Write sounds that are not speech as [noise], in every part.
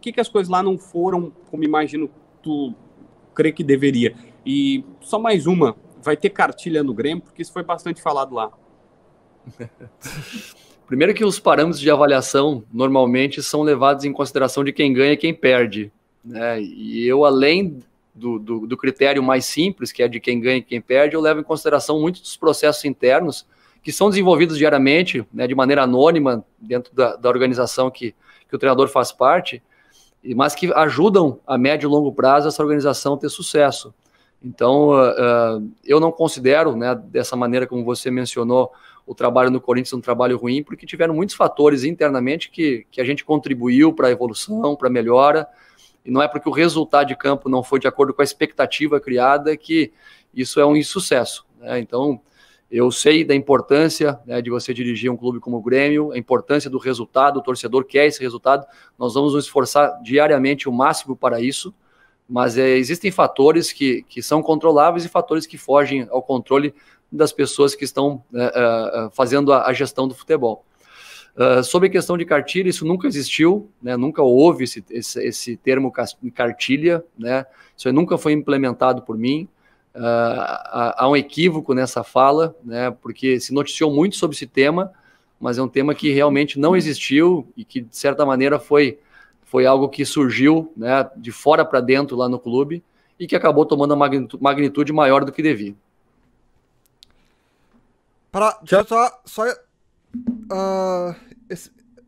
por que, que as coisas lá não foram como imagino tu crê que deveria? E só mais uma, vai ter cartilha no Grêmio, porque isso foi bastante falado lá. [laughs] Primeiro que os parâmetros de avaliação normalmente são levados em consideração de quem ganha e quem perde. Né? E eu, além do, do, do, critério mais simples, que é de quem ganha e quem perde, eu levo em consideração muitos dos processos internos que são desenvolvidos diariamente, né, de maneira anônima, dentro da, da organização que, que o treinador faz parte, mas que ajudam a médio e longo prazo essa organização ter sucesso. Então, uh, uh, eu não considero, né, dessa maneira como você mencionou, o trabalho no Corinthians um trabalho ruim, porque tiveram muitos fatores internamente que, que a gente contribuiu para a evolução, para a melhora, e não é porque o resultado de campo não foi de acordo com a expectativa criada que isso é um insucesso. Né? Então, eu sei da importância né, de você dirigir um clube como o Grêmio, a importância do resultado, o torcedor quer esse resultado. Nós vamos nos esforçar diariamente o máximo para isso, mas é, existem fatores que, que são controláveis e fatores que fogem ao controle das pessoas que estão é, é, fazendo a, a, gestão do futebol. Ah, sobre a questão de cartilha, isso nunca existiu, né, nunca houve esse, esse, esse termo cartilha, né, isso nunca foi implementado por mim. Ah, há um equívoco nessa fala, né, porque se noticiou muito sobre esse tema, mas é um tema que realmente não existiu e que, de certa maneira, foi, foi algo que surgiu né, de fora para dentro lá no clube e que acabou tomando uma magnitude maior do que devia. Pra, deixa eu só, só uh, es,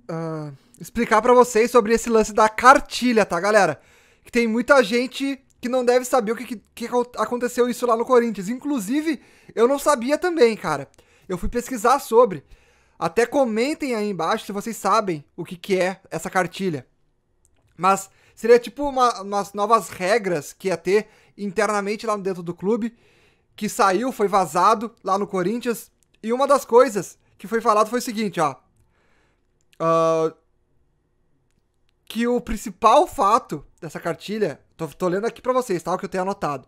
uh, explicar para vocês sobre esse lance da cartilha, tá, galera? Que tem muita gente que não deve saber o que, que, aconteceu isso lá no Corinthians. Inclusive, eu não sabia também, cara. Eu fui pesquisar sobre. Até comentem aí embaixo se vocês sabem o que, que é essa cartilha. Mas seria tipo uma, umas novas regras que ia ter internamente lá dentro do clube, que saiu, foi vazado lá no Corinthians. E uma das coisas que foi falado foi o seguinte, ó. Uh, que o principal fato dessa cartilha, Tô, tô lendo aqui para vocês, tá? O que eu tenho anotado.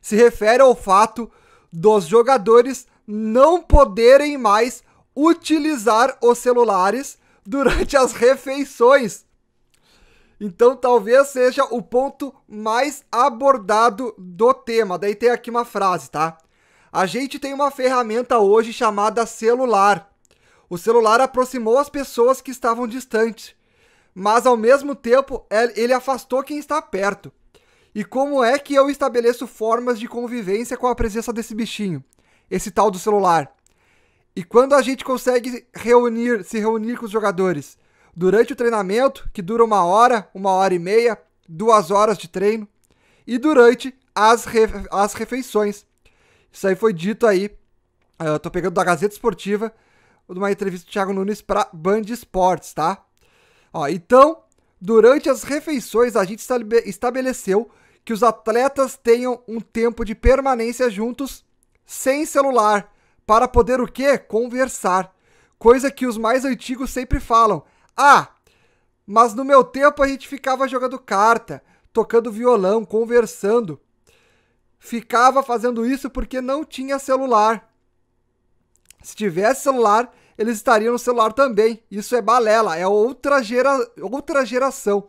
Se refere ao fato dos jogadores não poderem mais utilizar os celulares durante as refeições. Então, talvez seja o ponto mais abordado do tema. Daí tem aqui uma frase, tá? A gente tem uma ferramenta hoje chamada celular. O celular aproximou as pessoas que estavam distantes mas ao mesmo tempo é, ele afastou quem está perto. E como é que eu estabeleço formas de convivência com a presença desse bichinho, esse tal do celular? E quando a gente consegue reunir, se reunir com os jogadores durante o treinamento, que dura uma hora, uma hora e meia, duas horas de treino, e durante as, refe as refeições. Isso aí foi dito aí, eh, eu tô pegando da Gazeta Esportiva, de uma entrevista do Thiago Nunes para Band Esportes, tá? Ó, então, durante as refeições, a gente estabeleceu que os atletas tenham um tempo de permanência juntos, sem celular, para poder o quê? Conversar. Coisa que os mais antigos sempre falam. Ah, mas no meu tempo a gente ficava jogando carta, tocando violão, conversando. Ficava fazendo isso porque não tinha celular. Se tivesse celular, eles estariam no celular também. Isso é balela, é outra, gera, outra geração.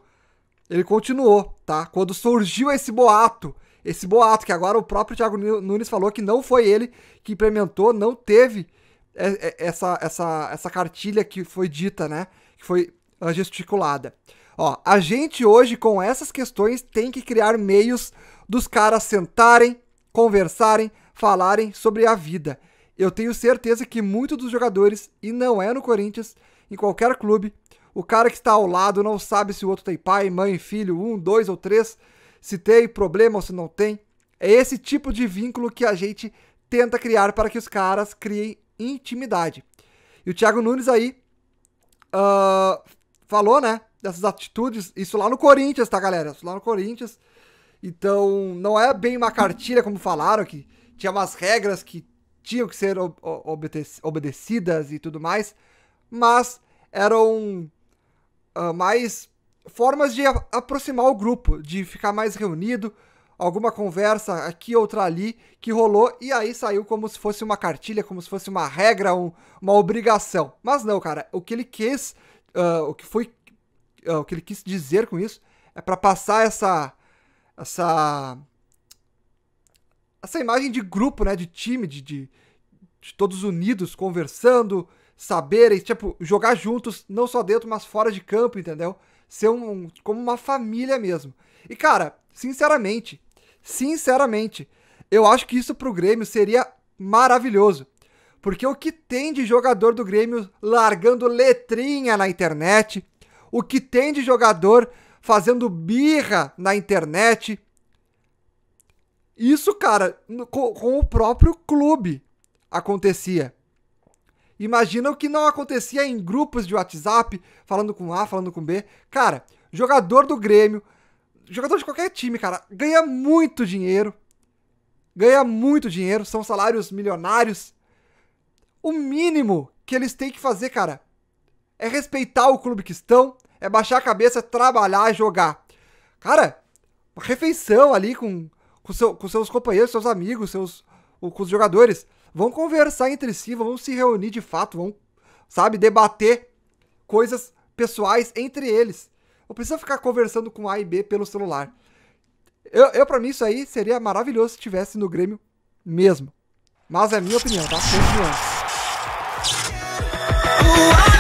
Ele continuou, tá? Quando surgiu esse boato, esse boato que agora o próprio Thiago Nunes falou que não foi ele que implementou, não teve é, é, essa, essa, essa cartilha que foi dita, né? Que foi ah, gesticulada. Ó, a gente hoje com essas questões tem que criar meios dos caras sentarem, conversarem, falarem sobre a vida. Eu tenho certeza que muitos dos jogadores, e não é no Corinthians, em qualquer clube, o cara que está ao lado não sabe se o outro tem pai, mãe, filho, um, dois ou três, se tem problema ou se não tem. É esse tipo de vínculo que a gente tenta criar para que os caras criem intimidade. E o Thiago Nunes aí uh, falou, né? Dessas atitudes, isso lá no Corinthians, tá, galera? Isso lá no Corinthians. Então, não é bem uma cartilha, como falaram, que tinha umas regras que tinham que ser obedecidas e tudo mais, mas eram uh, mais formas de aproximar o grupo, de ficar mais reunido, alguma conversa aqui, outra ali, que rolou e aí saiu como se fosse uma cartilha, como se fosse uma regra, um, uma obrigação. Mas não, cara, o que ele quis, uh, o que foi, uh, o que ele quis dizer com isso é para passar essa, essa essa imagem de grupo, né? De time, de, de, de todos unidos, conversando, saberem, tipo, jogar juntos, não só dentro, mas fora de campo, entendeu? Ser um, como uma família mesmo. E, cara, sinceramente, sinceramente, eu acho que isso pro Grêmio seria maravilhoso. Porque o que tem de jogador do Grêmio largando letrinha na internet, o que tem de jogador fazendo birra na internet, isso, cara, com, com o próprio clube acontecia. Imagina o que não acontecia em grupos de WhatsApp, falando com A, falando com B. Cara, jogador do Grêmio, jogador de qualquer time, cara, ganha muito dinheiro. Ganha muito dinheiro, são salários milionários. O mínimo que eles têm que fazer, cara, é respeitar o clube que estão, é baixar a cabeça, trabalhar, jogar. Cara, uma refeição ali com com, seu, com seus companheiros, seus amigos, seus, com os jogadores. Vão conversar entre si, vão se reunir de fato, vão, sabe, debater coisas pessoais entre eles. Não precisa ficar conversando com A e B pelo celular. Eu, eu para mim, isso aí seria maravilhoso se tivesse no Grêmio mesmo. Mas é minha opinião, tá? Minha opinião.